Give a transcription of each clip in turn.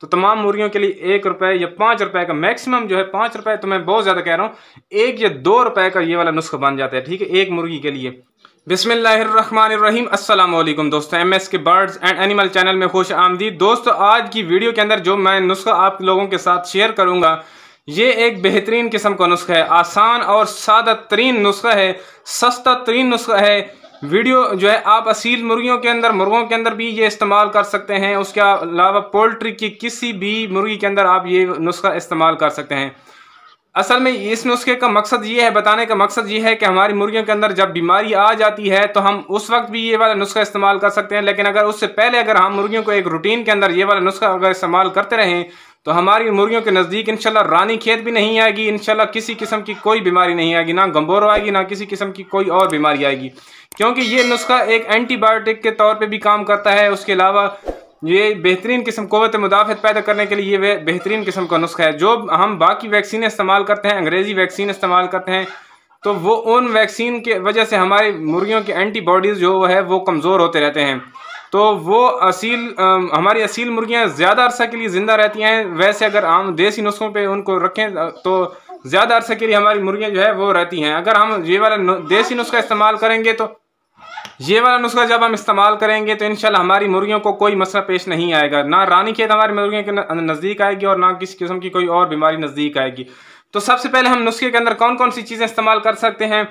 तो तमाम मुर्गियों के लिए एक रुपये या पांच रुपए का मैक्सिमम जो है पांच रुपये तो मैं बहुत ज़्यादा कह रहा हूँ एक या दो रुपये का ये वाला नुस्खा बन जाता है ठीक है एक मुर्गी के लिए बिसमीम असलम दोस्तों M S K birds and animal channel में खुश आमदी दोस्तों आज की वीडियो के अंदर जो मैं नुस्खा आप लोगों के साथ शेयर करूंगा ये एक बेहतरीन किस्म का नुस्खा है आसान और सादा तरीन नुस्खा है सस्ता तरीन नुस्खा है वीडियो जो है आप असील मुर्गियों के अंदर मुर्गों के अंदर भी ये इस्तेमाल कर सकते हैं उसके अलावा पोल्ट्री की किसी भी मुर्गी के अंदर आप ये नुस्खा इस्तेमाल कर सकते हैं असल में इस नुस्खे का मकसद ये है बताने का मकसद ये है कि हमारी मुर्गियों के अंदर जब बीमारी आ जाती है तो हम उस वक्त भी ये वाला नुस्खा इस्तेमाल कर सकते हैं लेकिन अगर उससे पहले अगर हम मुर्गियों को एक रूटीन के अंदर ये वाला नुस्खा अगर इस्तेमाल करते रहें तो हमारी मुर्गियों के नज़दीक इनशाला रानी खेत भी नहीं आएगी इनशाला किसी किस्म की कोई बीमारी नहीं आएगी ना गम्बोरो आएगी ना किसी किस्म की कोई और बीमारी आएगी क्योंकि ये नुस्खा एक एंटीबायोटिक के तौर पे भी काम करता है उसके अलावा ये बेहतरीन किस्म कोवत मुदाफ़त पैदा करने के लिए ये बेहतरीन किस्म का नुस्खा है जो हम बाकी वैक्सीन इस्तेमाल करते हैं अंग्रेज़ी वैक्सीन इस्तेमाल करते हैं तो वो उन वैक्सीन के वजह से हमारी मुर्गियों के एंटीबॉडीज़ जो है वो कमज़ोर होते रहते हैं तो वो असील आ, हमारी असील मुर्गियाँ ज़्यादा अरसा के लिए ज़िंदा रहती हैं वैसे अगर आम देसी नुस्खों पर उनको रखें तो ज़्यादा अरसे के लिए हमारी मुर्गियाँ जो है वो रहती हैं अगर हम ये वाला देसी नुस्खा इस्तेमाल करेंगे तो ये वाला नुस्खा जब हम इस्तेमाल करेंगे तो इन हमारी मुर्गियों को कोई मसला पेश नहीं आएगा ना रानी खेत हमारी मुर्गियों के नज़दीक आएगी और ना किसी किस्म की कोई और बीमारी नज़दीक आएगी तो सबसे पहले हम नुस्खे के अंदर कौन कौन सी चीज़ें इस्तेमाल कर सकते हैं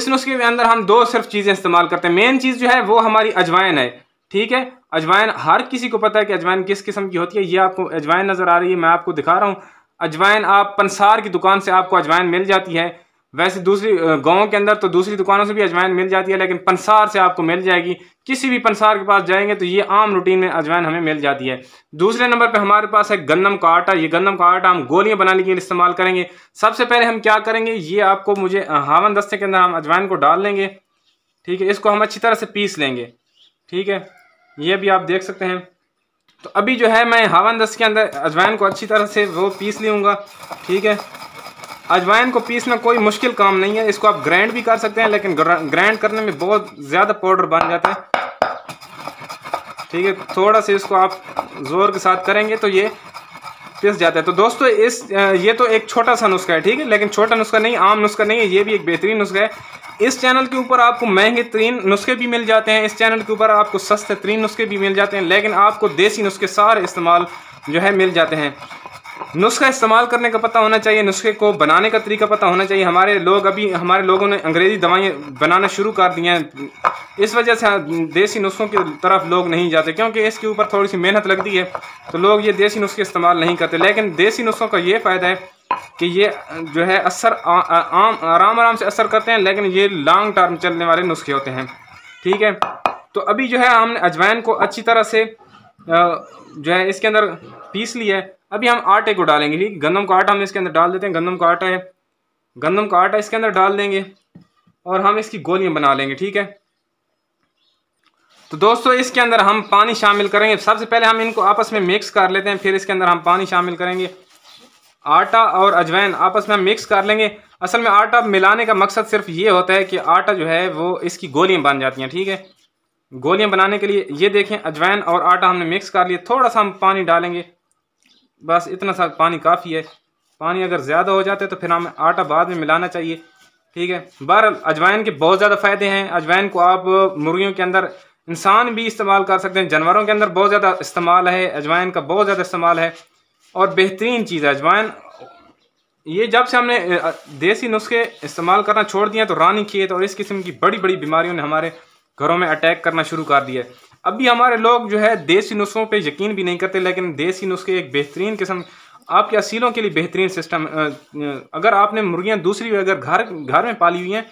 इस नुस्खे के अंदर हम दो सिर्फ चीज़ें इस्तेमाल करते हैं मेन चीज़ जो है वो हमारी अजवाइन है ठीक है अजवाइन हर किसी को पता है कि अजवाइन किस किस्म की होती है ये आपको अजवाइन नज़र आ रही है मैं आपको दिखा रहा हूँ अजवाइन आप पंसार की दुकान से आपको अजवाइन मिल जाती है वैसे दूसरी गाँव के अंदर तो दूसरी दुकानों से भी अजवाइन मिल जाती है लेकिन पंसार से आपको मिल जाएगी किसी भी पंसार के पास जाएंगे तो ये आम रूटीन में अजवाइन हमें मिल जाती है दूसरे नंबर पे हमारे पास है गंदम का आटा ये गंदम का आटा हम गोलियां बनाने के लिए इस्तेमाल करेंगे सबसे पहले हम क्या करेंगे ये आपको मुझे हावन दस्ते के अंदर हम अजवाइन को डाल लेंगे ठीक है इसको हम अच्छी तरह से पीस लेंगे ठीक है ये भी आप देख सकते हैं तो अभी जो है मैं हावन दस्त के अंदर अजवाइन को अच्छी तरह से वो पीस लूँगा ठीक है अजवाइन को पीसना कोई मुश्किल काम नहीं है इसको आप ग्राइंड भी कर सकते हैं लेकिन ग्राइंड करने में बहुत ज़्यादा पाउडर बन जाता है ठीक है थोड़ा सा इसको आप ज़ोर के साथ करेंगे तो ये पिस जाता है तो दोस्तों इस ये तो एक छोटा सा नुस्खा है ठीक है लेकिन छोटा नुस्खा नहीं आम नुस्खा नहीं है ये भी एक बेहतरीन नुस्खा है इस चैनल के ऊपर आपको महंगे तरीन नुस्खे भी मिल जाते हैं इस चैनल के ऊपर आपको सस्ते तरीन नुस्खे भी मिल जाते हैं लेकिन आपको देसी नुस्खे सारे इस्तेमाल जो है मिल जाते हैं नुस्खा इस्तेमाल करने का पता होना चाहिए नुस्खे को बनाने का तरीका पता होना चाहिए हमारे लोग अभी हमारे लोगों ने अंग्रेज़ी दवाइयाँ बनाना शुरू कर दी हैं इस वजह से देसी नुस्खों की तरफ लोग नहीं जाते क्योंकि इसके ऊपर थोड़ी सी मेहनत लगती है तो लोग ये देसी नुस्खे इस्तेमाल नहीं करते लेकिन देसी नुस्खों का ये फ़ायदा है कि ये जो है असर आम आराम आराम से असर करते हैं लेकिन ये लॉन्ग टर्म चलने वाले नुस्खे होते हैं ठीक है तो अभी जो है हमने अजवाइन को अच्छी तरह से जो है इसके अंदर पीस लिया है अभी हम आटे को डालेंगे ठीक गंदम का आटा हम इसके अंदर डाल देते हैं गंदम का आटा है गंदम का आटा इसके अंदर डाल देंगे और हम इसकी गोलियां बना लेंगे ठीक है तो दोस्तों इसके अंदर हम पानी शामिल करेंगे सबसे पहले हम इनको आपस में मिक्स कर लेते हैं फिर इसके अंदर हम पानी शामिल करेंगे आटा और अजवैन आपस में हम मिक्स कर लेंगे असल में आटा मिलाने का मकसद सिर्फ ये होता है कि आटा जो है वो इसकी गोलियाँ बन जाती हैं ठीक है गोलियाँ बनाने के लिए ये देखें अजवैन और आटा हमने मिक्स कर लिया थोड़ा सा हम पानी डालेंगे बस इतना सा पानी काफ़ी है पानी अगर ज़्यादा हो जाता है तो फिर हमें आटा बाद में मिलाना चाहिए ठीक है बहर अजवाइन के बहुत ज़्यादा फ़ायदे हैं अजवाइन को आप मुर्गियों के अंदर इंसान भी इस्तेमाल कर सकते हैं जानवरों के अंदर बहुत ज़्यादा इस्तेमाल है अजवाइन का बहुत ज़्यादा इस्तेमाल है और बेहतरीन चीज़ है अजवाइन ये जब से हमने देसी नुस्खे इस्तेमाल करना छोड़ दिया तो रानी खेत और इस किस्म की बड़ी बड़ी बीमारियों ने हमारे घरों में अटैक करना शुरू कर दिया है अभी हमारे लोग जो है देसी नुस्खों पे यकीन भी नहीं करते लेकिन देसी नुस्खे एक बेहतरीन किस्म आपके असीलों के लिए बेहतरीन सिस्टम अगर आपने मुर्गियाँ दूसरी अगर घर घर में पाली हुई हैं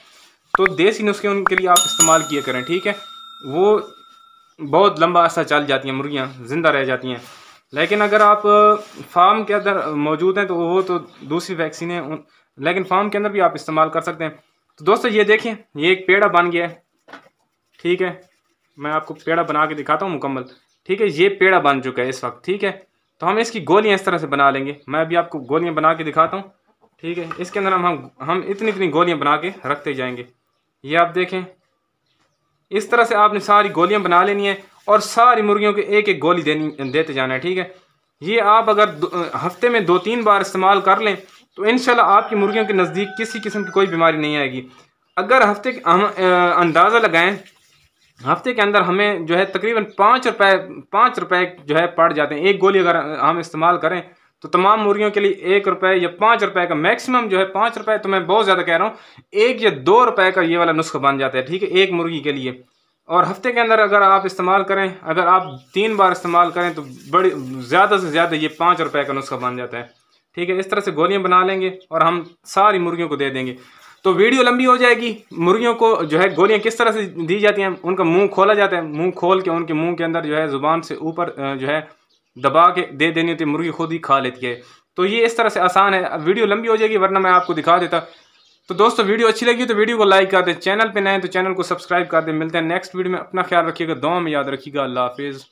तो देसी नुस्खे उनके लिए आप इस्तेमाल किया करें ठीक है वो बहुत लंबा अरसा चल जाती हैं मुर्गियाँ ज़िंदा रह जाती हैं लेकिन अगर आप फार्म के अंदर मौजूद हैं तो वो तो दूसरी वैक्सीन है लेकिन फार्म के अंदर भी आप इस्तेमाल कर सकते हैं तो दोस्तों ये देखें ये एक पेड़ा बन गया है ठीक है मैं आपको पेड़ा बना के दिखाता हूँ मुकम्मल ठीक है ये पेड़ा बन चुका है इस वक्त ठीक है तो हम इसकी गोलियाँ इस तरह से बना लेंगे मैं अभी आपको गोलियाँ बना के दिखाता हूँ ठीक है इसके अंदर हम हम इतनी इतनी गोलियाँ बना के रखते जाएंगे ये आप देखें इस तरह से आपने सारी गोलियाँ बना लेनी है और सारी मुर्गियों को एक एक गोली देनी देते जाना है ठीक है ये आप अगर हफ्ते में दो तीन बार इस्तेमाल कर लें तो इन आपकी मुर्गियों के नज़दीक किसी किस्म की कोई बीमारी नहीं आएगी अगर हफ्ते हम अंदाज़ा लगाएं हफ्ते के अंदर हमें जो है तकरीबन पाँच रुपए पाँच रुपए जो है पड़ जाते हैं एक गोली अगर हम इस्तेमाल करें तो तमाम मुर्गियों के लिए एक रुपए या पाँच रुपए का मैक्सिमम जो है पाँच रुपए तो मैं बहुत ज़्यादा कह रहा हूँ एक या दो रुपए का ये वाला नुस्खा बन जाता है ठीक है एक मुर्गी के लिए और हफ्ते के अंदर अगर आप इस्तेमाल करें अगर आप तीन बार इस्तेमाल करें तो बड़ी ज़्यादा से ज़्यादा ये पाँच रुपए का नुस्खा बन जाता है ठीक है इस तरह से गोलियाँ बना लेंगे और हम सारी मुर्गियों को दे देंगे तो वीडियो लंबी हो जाएगी मुर्गियों को जो है गोलियां किस तरह से दी जाती हैं उनका मुंह खोला जाता है मुंह खोल के उनके मुंह के अंदर जो है ज़ुबान से ऊपर जो है दबा के दे देनी होती है मुर्गी खुद ही खा लेती है तो ये इस तरह से आसान है वीडियो लंबी हो जाएगी वरना मैं आपको दिखा देता तो दोस्तों वीडियो अच्छी लगी तो वीडियो को लाइक कर दें चैनल पर नए तो चैनल को सब्सक्राइब कर दें मिलते हैं नेक्स्ट वीडियो में अपना ख्याल रखिएगा दो में याद रखिएगा अल्लाह हाफिज़